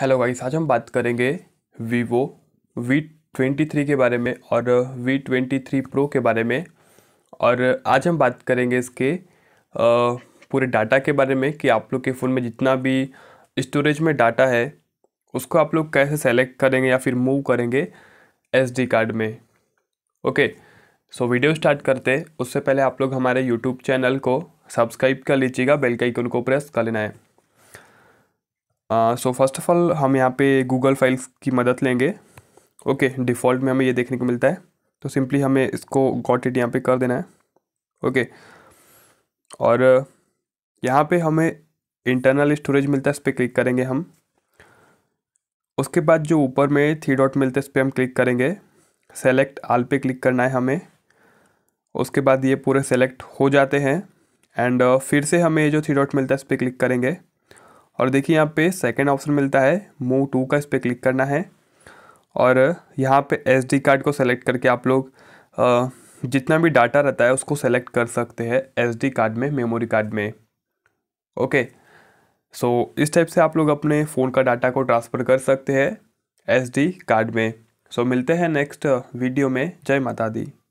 hello guys आज हम बात करेंगे वीवो वी ट्वेंटी थ्री के बारे में और वी ट्वेंटी थ्री प्रो के बारे में और आज हम बात करेंगे इसके पूरे डाटा के बारे में कि आप लोग के फ़ोन में जितना भी स्टोरेज में डाटा है उसको आप लोग कैसे सेलेक्ट करेंगे या फिर मूव करेंगे एसडी कार्ड में ओके सो वीडियो स्टार्ट करते उससे पहले आप लोग हमारे यूट्यूब चैनल को सब्सक्राइब कर लीजिएगा बेल का आइकन को प्रेस कर लेना है सो फर्स्ट ऑफ ऑल हम यहाँ पे गूगल फाइल्स की मदद लेंगे ओके okay, डिफ़ॉल्ट में हमें ये देखने को मिलता है तो सिंपली हमें इसको गॉट इट यहाँ पे कर देना है ओके okay, और uh, यहाँ पे हमें इंटरनल स्टोरेज मिलता है इस पर क्लिक करेंगे हम उसके बाद जो ऊपर में थ्री डॉट मिलता है इस पर हम क्लिक करेंगे सेलेक्ट आल पे क्लिक करना है हमें उसके बाद ये पूरे सेलेक्ट हो जाते हैं एंड uh, फिर से हमें जो थ्री डॉट मिलता है इस पर क्लिक करेंगे और देखिए यहाँ पे सेकंड ऑप्शन मिलता है मूव टू का इस पर क्लिक करना है और यहाँ पे एस कार्ड को सेलेक्ट करके आप लोग जितना भी डाटा रहता है उसको सेलेक्ट कर सकते हैं एस कार्ड में मेमोरी कार्ड में ओके सो so, इस टाइप से आप लोग अपने फ़ोन का डाटा को ट्रांसफ़र कर सकते हैं एस कार्ड में सो so, मिलते हैं नेक्स्ट वीडियो में जय माता दी